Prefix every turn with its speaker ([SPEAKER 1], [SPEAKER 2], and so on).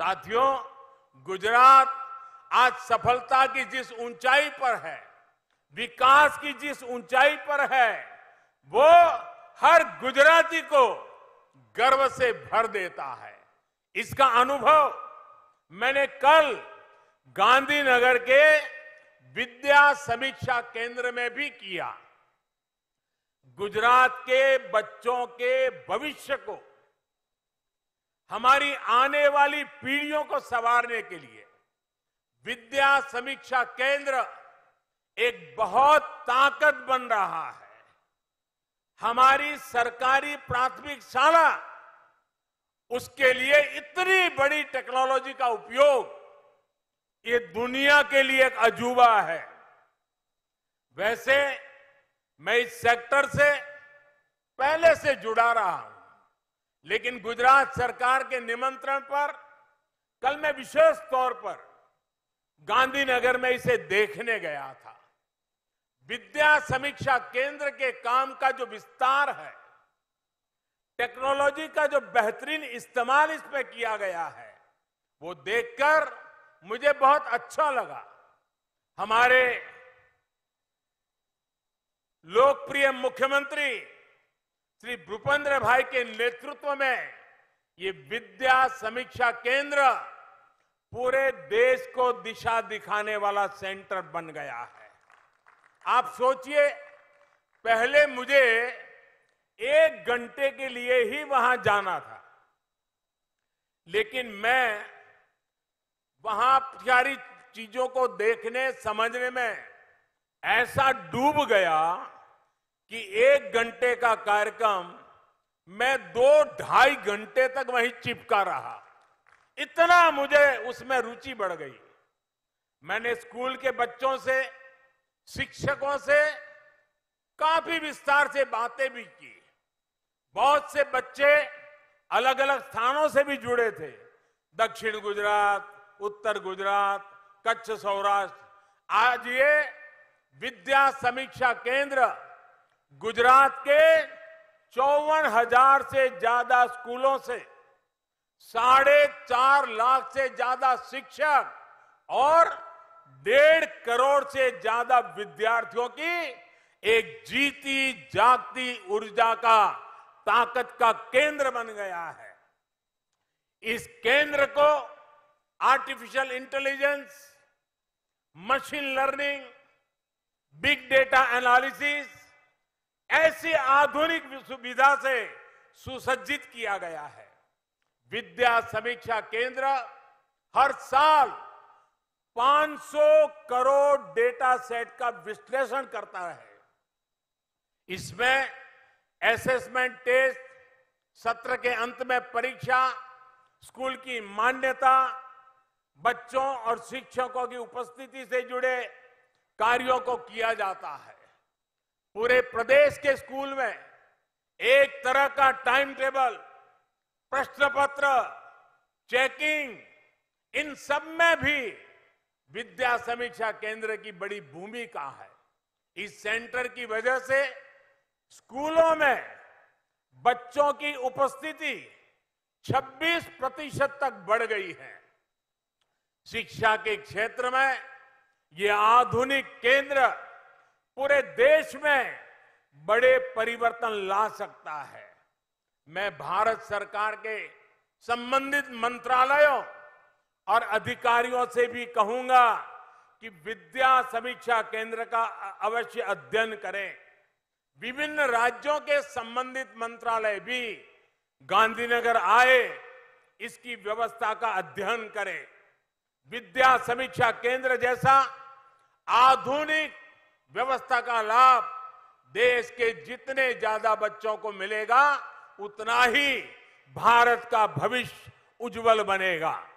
[SPEAKER 1] साथियों गुजरात आज सफलता की जिस ऊंचाई पर है विकास की जिस ऊंचाई पर है वो हर गुजराती को गर्व से भर देता है इसका अनुभव मैंने कल गांधीनगर के विद्या समीक्षा केंद्र में भी किया गुजरात के बच्चों के भविष्य को हमारी आने वाली पीढ़ियों को संवारने के लिए विद्या समीक्षा केंद्र एक बहुत ताकत बन रहा है हमारी सरकारी प्राथमिक शाला उसके लिए इतनी बड़ी टेक्नोलॉजी का उपयोग ये दुनिया के लिए एक अजूबा है वैसे मैं इस सेक्टर से पहले से जुड़ा रहा हूं लेकिन गुजरात सरकार के निमंत्रण पर कल मैं विशेष तौर पर गांधीनगर में इसे देखने गया था विद्या समीक्षा केंद्र के काम का जो विस्तार है टेक्नोलॉजी का जो बेहतरीन इस्तेमाल इसमें किया गया है वो देखकर मुझे बहुत अच्छा लगा हमारे लोकप्रिय मुख्यमंत्री श्री भूपेंद्र भाई के नेतृत्व में ये विद्या समीक्षा केंद्र पूरे देश को दिशा दिखाने वाला सेंटर बन गया है आप सोचिए पहले मुझे एक घंटे के लिए ही वहां जाना था लेकिन मैं वहां सारी चीजों को देखने समझने में ऐसा डूब गया कि एक घंटे का कार्यक्रम मैं दो ढाई घंटे तक वहीं चिपका रहा इतना मुझे उसमें रुचि बढ़ गई मैंने स्कूल के बच्चों से शिक्षकों से काफी विस्तार से बातें भी की बहुत से बच्चे अलग अलग स्थानों से भी जुड़े थे दक्षिण गुजरात उत्तर गुजरात कच्छ सौराष्ट्र आज ये विद्या समीक्षा केंद्र गुजरात के चौवन हजार से ज्यादा स्कूलों से साढ़े चार लाख से ज्यादा शिक्षक और डेढ़ करोड़ से ज्यादा विद्यार्थियों की एक जीती जागती ऊर्जा का ताकत का केंद्र बन गया है इस केंद्र को artificial intelligence machine learning big data analysis ऐसी आधुनिक सुविधा से सुसज्जित किया गया है विद्या समीक्षा केंद्र हर साल 500 करोड़ डेटा सेट का विश्लेषण करता है इसमें एसेसमेंट टेस्ट सत्र के अंत में परीक्षा स्कूल की मान्यता बच्चों और शिक्षकों की उपस्थिति से जुड़े कार्यों को किया जाता है पूरे प्रदेश के स्कूल में एक तरह का टाइम टेबल प्रश्न पत्र चेकिंग इन सब में भी विद्या समीक्षा केंद्र की बड़ी भूमिका है इस सेंटर की वजह से स्कूलों में बच्चों की उपस्थिति 26 प्रतिशत तक बढ़ गई है शिक्षा के क्षेत्र में ये आधुनिक केंद्र पूरे देश में बड़े परिवर्तन ला सकता है मैं भारत सरकार के संबंधित मंत्रालयों और अधिकारियों से भी कहूंगा कि विद्या समीक्षा केंद्र का अवश्य अध्ययन करें विभिन्न राज्यों के संबंधित मंत्रालय भी गांधीनगर आए इसकी व्यवस्था का अध्ययन करें विद्या समीक्षा केंद्र जैसा आधुनिक व्यवस्था का लाभ देश के जितने ज्यादा बच्चों को मिलेगा उतना ही भारत का भविष्य उज्जवल बनेगा